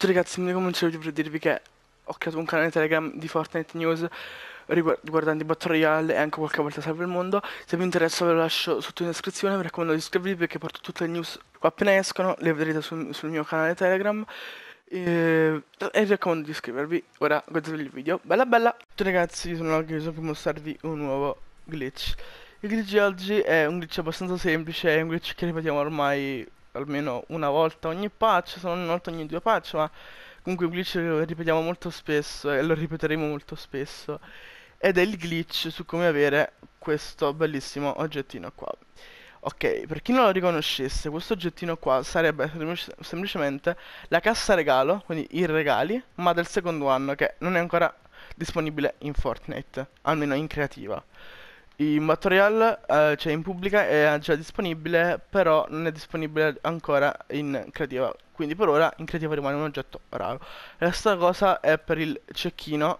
Ciao ragazzi, mi comincerò per dirvi che ho creato un canale Telegram di Fortnite News riguardanti Battle Royale e anche qualche volta salve il mondo. Se vi interessa ve lo lascio sotto in descrizione, vi raccomando di iscrivervi perché porto tutte le news appena escono, le vedrete sul, sul mio canale Telegram. E, vi raccomando di iscrivervi. Ora guardate il video. Bella bella! Ciao ragazzi, sono Loghiso per mostrarvi un nuovo glitch. Il glitch di oggi è un glitch abbastanza semplice, è un glitch che ripetiamo ormai almeno una volta ogni patch, se non una volta ogni due patch, ma comunque un glitch lo ripetiamo molto spesso e lo ripeteremo molto spesso. Ed è il glitch su come avere questo bellissimo oggettino qua. Ok, per chi non lo riconoscesse, questo oggettino qua sarebbe semplicemente la cassa regalo, quindi i regali, ma del secondo anno che non è ancora disponibile in Fortnite, almeno in creativa. Il material eh, c'è in pubblica è già disponibile, però non è disponibile ancora in creativa. Quindi per ora in creativa rimane un oggetto raro. La stessa cosa è per il cecchino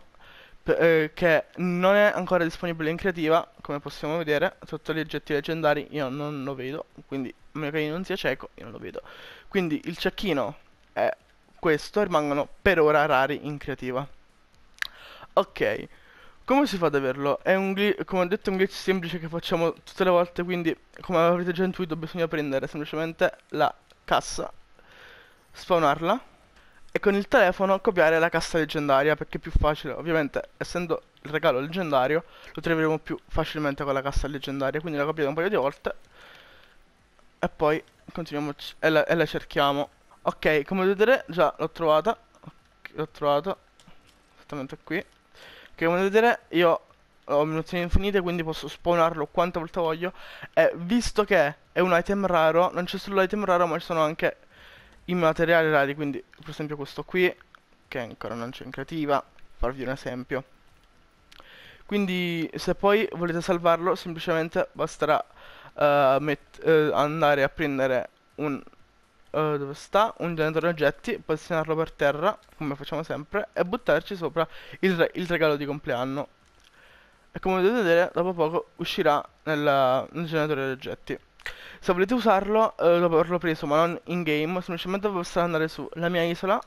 eh, che non è ancora disponibile in creativa, come possiamo vedere, sotto gli oggetti leggendari io non lo vedo, quindi a meno che non sia cieco io non lo vedo. Quindi il cecchino è questo, rimangono per ora rari in creativa. Ok. Come si fa ad averlo? È un glitch, come ho detto, un glitch semplice che facciamo tutte le volte, quindi come avrete già intuito bisogna prendere semplicemente la cassa, spawnarla e con il telefono copiare la cassa leggendaria perché è più facile, ovviamente essendo il regalo leggendario lo troveremo più facilmente con la cassa leggendaria, quindi la copiate un paio di volte e poi continuiamo e la, e la cerchiamo. Ok, come vedete già l'ho trovata, l'ho trovata esattamente qui che come vedete io ho munizioni infinite quindi posso spawnarlo quante volte voglio e visto che è un item raro non c'è solo l'item raro ma ci sono anche i materiali rari quindi per esempio questo qui che ancora non c'è in creativa farvi un esempio quindi se poi volete salvarlo semplicemente basterà uh, uh, andare a prendere un uh, dove sta un generatore oggetti, posizionarlo per terra, come facciamo sempre, e buttarci sopra il, re il regalo di compleanno. E come potete vedere, dopo poco uscirà nella, nel generatore oggetti. Se volete usarlo, eh, dopo averlo preso ma non in game, semplicemente basta andare su la mia isola,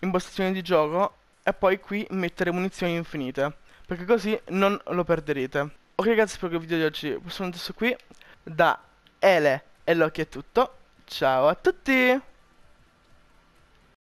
impostazioni di gioco e poi qui mettere munizioni infinite, perché così non lo perderete. Ok ragazzi, spero che il video di oggi possa essere qui. Da Ele e Loki è tutto. Ciao a tutti!